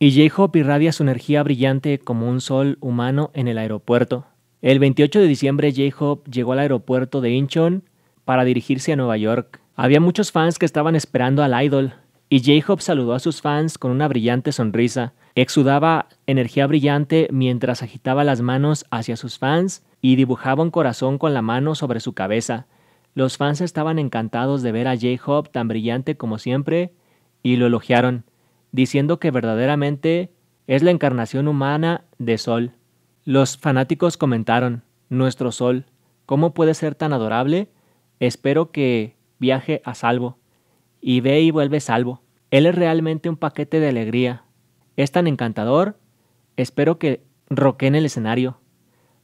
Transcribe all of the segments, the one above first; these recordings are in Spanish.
Y J-Hop irradia su energía brillante como un sol humano en el aeropuerto. El 28 de diciembre J-Hop llegó al aeropuerto de Incheon para dirigirse a Nueva York. Había muchos fans que estaban esperando al idol y J-Hop saludó a sus fans con una brillante sonrisa. Exudaba energía brillante mientras agitaba las manos hacia sus fans y dibujaba un corazón con la mano sobre su cabeza. Los fans estaban encantados de ver a J-Hop tan brillante como siempre y lo elogiaron diciendo que verdaderamente es la encarnación humana de Sol. Los fanáticos comentaron, Nuestro Sol, ¿cómo puede ser tan adorable? Espero que viaje a salvo. Y ve y vuelve salvo. Él es realmente un paquete de alegría. Es tan encantador. Espero que en el escenario.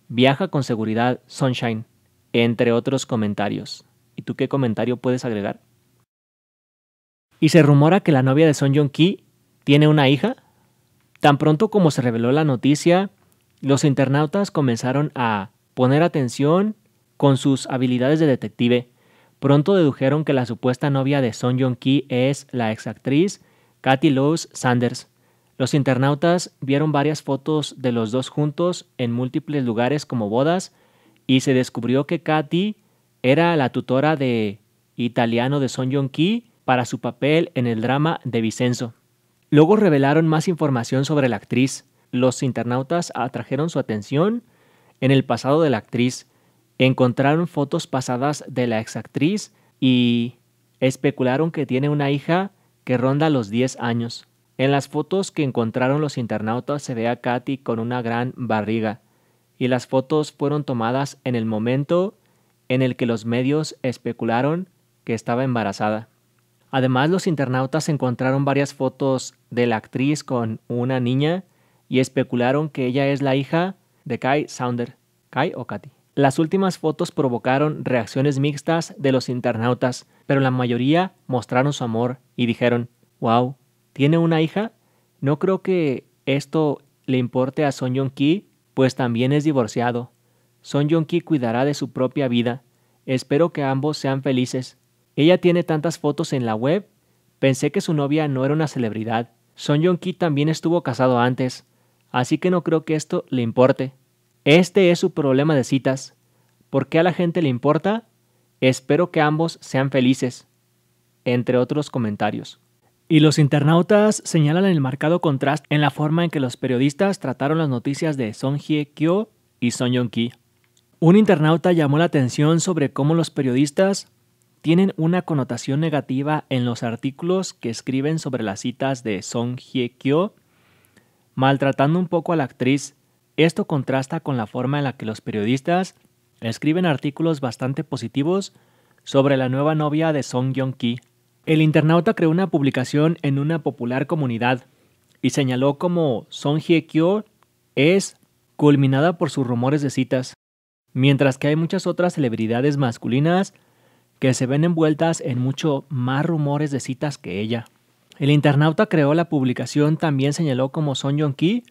Viaja con seguridad, Sunshine, entre otros comentarios. ¿Y tú qué comentario puedes agregar? Y se rumora que la novia de Son Jong Ki tiene una hija. Tan pronto como se reveló la noticia, los internautas comenzaron a poner atención con sus habilidades de detective. Pronto dedujeron que la supuesta novia de Son Jong-ki es la exactriz Kathy Lowe Sanders. Los internautas vieron varias fotos de los dos juntos en múltiples lugares como bodas y se descubrió que Katy era la tutora de italiano de Son Jong-ki para su papel en el drama de Vicenzo. Luego revelaron más información sobre la actriz. Los internautas atrajeron su atención en el pasado de la actriz. Encontraron fotos pasadas de la exactriz y especularon que tiene una hija que ronda los 10 años. En las fotos que encontraron los internautas se ve a Katy con una gran barriga y las fotos fueron tomadas en el momento en el que los medios especularon que estaba embarazada. Además, los internautas encontraron varias fotos de la actriz con una niña y especularon que ella es la hija de Kai Sounder, Kai o Katy. Las últimas fotos provocaron reacciones mixtas de los internautas, pero la mayoría mostraron su amor y dijeron, wow, ¿tiene una hija? No creo que esto le importe a Son Jong Ki, pues también es divorciado. Son Jong Ki cuidará de su propia vida. Espero que ambos sean felices. Ella tiene tantas fotos en la web. Pensé que su novia no era una celebridad. Son Jong-ki también estuvo casado antes, así que no creo que esto le importe. Este es su problema de citas. ¿Por qué a la gente le importa? Espero que ambos sean felices. Entre otros comentarios. Y los internautas señalan el marcado contraste en la forma en que los periodistas trataron las noticias de Son Hye Kyo y Son Yong Ki. Un internauta llamó la atención sobre cómo los periodistas tienen una connotación negativa en los artículos que escriben sobre las citas de Song Hye-kyo, maltratando un poco a la actriz. Esto contrasta con la forma en la que los periodistas escriben artículos bastante positivos sobre la nueva novia de Song Yong-ki. El internauta creó una publicación en una popular comunidad y señaló como Song Hye-kyo es culminada por sus rumores de citas, mientras que hay muchas otras celebridades masculinas que se ven envueltas en mucho más rumores de citas que ella. El internauta creó la publicación también señaló como Son Jong-ki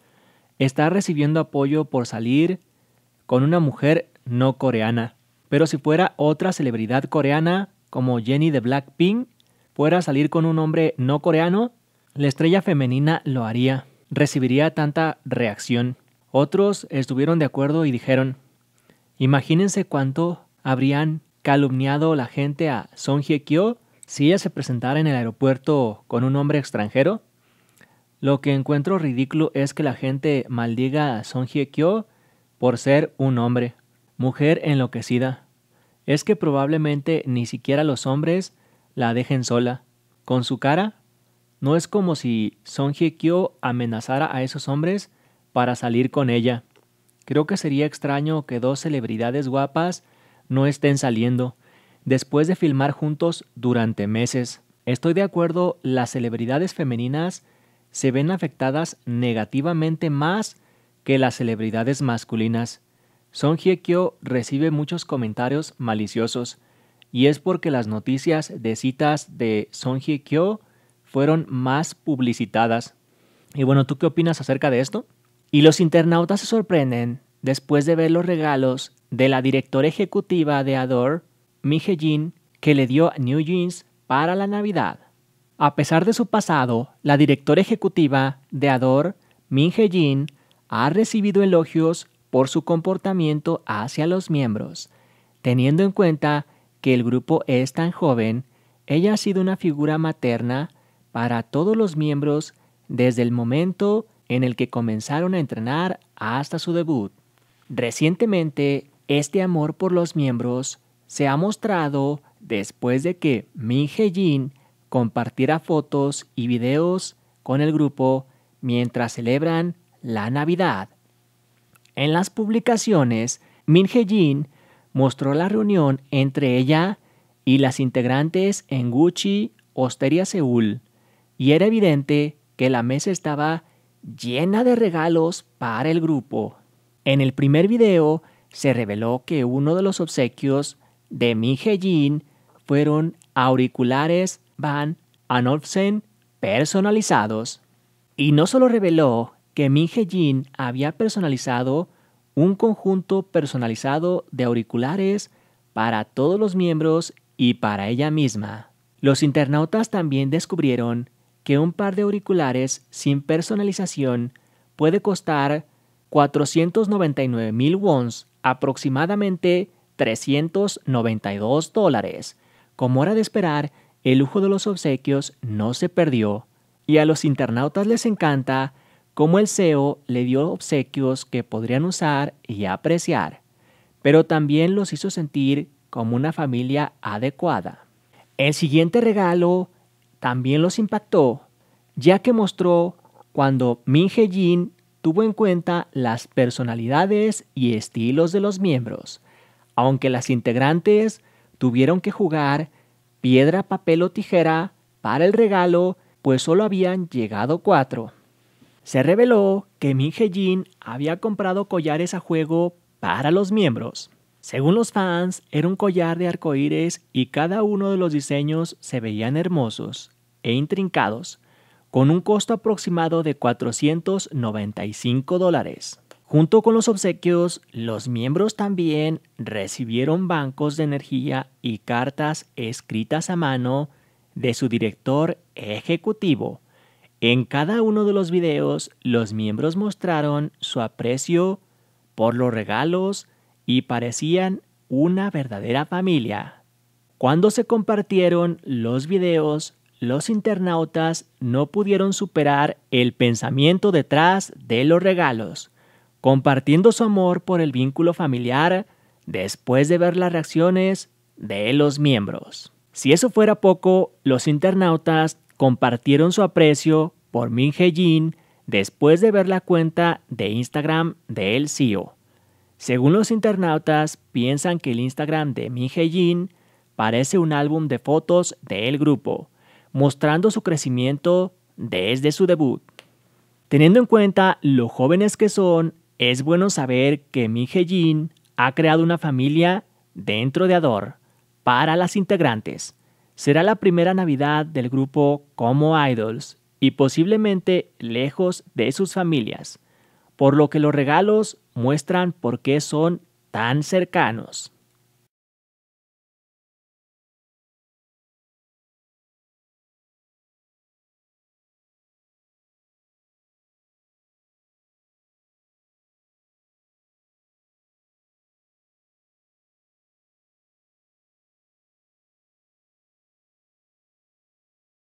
está recibiendo apoyo por salir con una mujer no coreana, pero si fuera otra celebridad coreana como Jenny de Blackpink fuera a salir con un hombre no coreano, la estrella femenina lo haría, recibiría tanta reacción. Otros estuvieron de acuerdo y dijeron, imagínense cuánto habrían calumniado la gente a Song Hye Kyo si ella se presentara en el aeropuerto con un hombre extranjero? Lo que encuentro ridículo es que la gente maldiga a Song Hye Kyo por ser un hombre, mujer enloquecida. Es que probablemente ni siquiera los hombres la dejen sola. Con su cara, no es como si Song Hye Kyo amenazara a esos hombres para salir con ella. Creo que sería extraño que dos celebridades guapas no estén saliendo después de filmar juntos durante meses. Estoy de acuerdo, las celebridades femeninas se ven afectadas negativamente más que las celebridades masculinas. Son Hye Kyo recibe muchos comentarios maliciosos y es porque las noticias de citas de Son Hye Kyo fueron más publicitadas. Y bueno, ¿tú qué opinas acerca de esto? Y los internautas se sorprenden después de ver los regalos de la directora ejecutiva de Ador, Mije Jin, que le dio New Jeans para la Navidad. A pesar de su pasado, la directora ejecutiva de Ador, Minje Jin, ha recibido elogios por su comportamiento hacia los miembros. Teniendo en cuenta que el grupo es tan joven, ella ha sido una figura materna para todos los miembros desde el momento en el que comenzaron a entrenar hasta su debut. Recientemente, este amor por los miembros se ha mostrado después de que Min Hye-jin compartiera fotos y videos con el grupo mientras celebran la Navidad. En las publicaciones, Min Hye-jin mostró la reunión entre ella y las integrantes en Gucci, Osteria Seúl, y era evidente que la mesa estaba llena de regalos para el grupo. En el primer video, se reveló que uno de los obsequios de Min jin fueron auriculares Van Anolfsen personalizados. Y no solo reveló que Min jin había personalizado un conjunto personalizado de auriculares para todos los miembros y para ella misma. Los internautas también descubrieron que un par de auriculares sin personalización puede costar 499 mil wons aproximadamente 392 dólares. Como era de esperar, el lujo de los obsequios no se perdió y a los internautas les encanta cómo el CEO le dio obsequios que podrían usar y apreciar, pero también los hizo sentir como una familia adecuada. El siguiente regalo también los impactó, ya que mostró cuando Min he Jin tuvo en cuenta las personalidades y estilos de los miembros, aunque las integrantes tuvieron que jugar piedra, papel o tijera para el regalo, pues solo habían llegado cuatro. Se reveló que Min Jin había comprado collares a juego para los miembros. Según los fans, era un collar de arcoíris y cada uno de los diseños se veían hermosos e intrincados, con un costo aproximado de 495 dólares. Junto con los obsequios, los miembros también recibieron bancos de energía y cartas escritas a mano de su director ejecutivo. En cada uno de los videos, los miembros mostraron su aprecio por los regalos y parecían una verdadera familia. Cuando se compartieron los videos, los internautas no pudieron superar el pensamiento detrás de los regalos, compartiendo su amor por el vínculo familiar después de ver las reacciones de los miembros. Si eso fuera poco, los internautas compartieron su aprecio por Min Jin después de ver la cuenta de Instagram de El CEO. Según los internautas, piensan que el Instagram de Min Jin parece un álbum de fotos del grupo, mostrando su crecimiento desde su debut. Teniendo en cuenta lo jóvenes que son, es bueno saber que Mi Jin ha creado una familia dentro de Ador para las integrantes. Será la primera Navidad del grupo como Idols y posiblemente lejos de sus familias, por lo que los regalos muestran por qué son tan cercanos.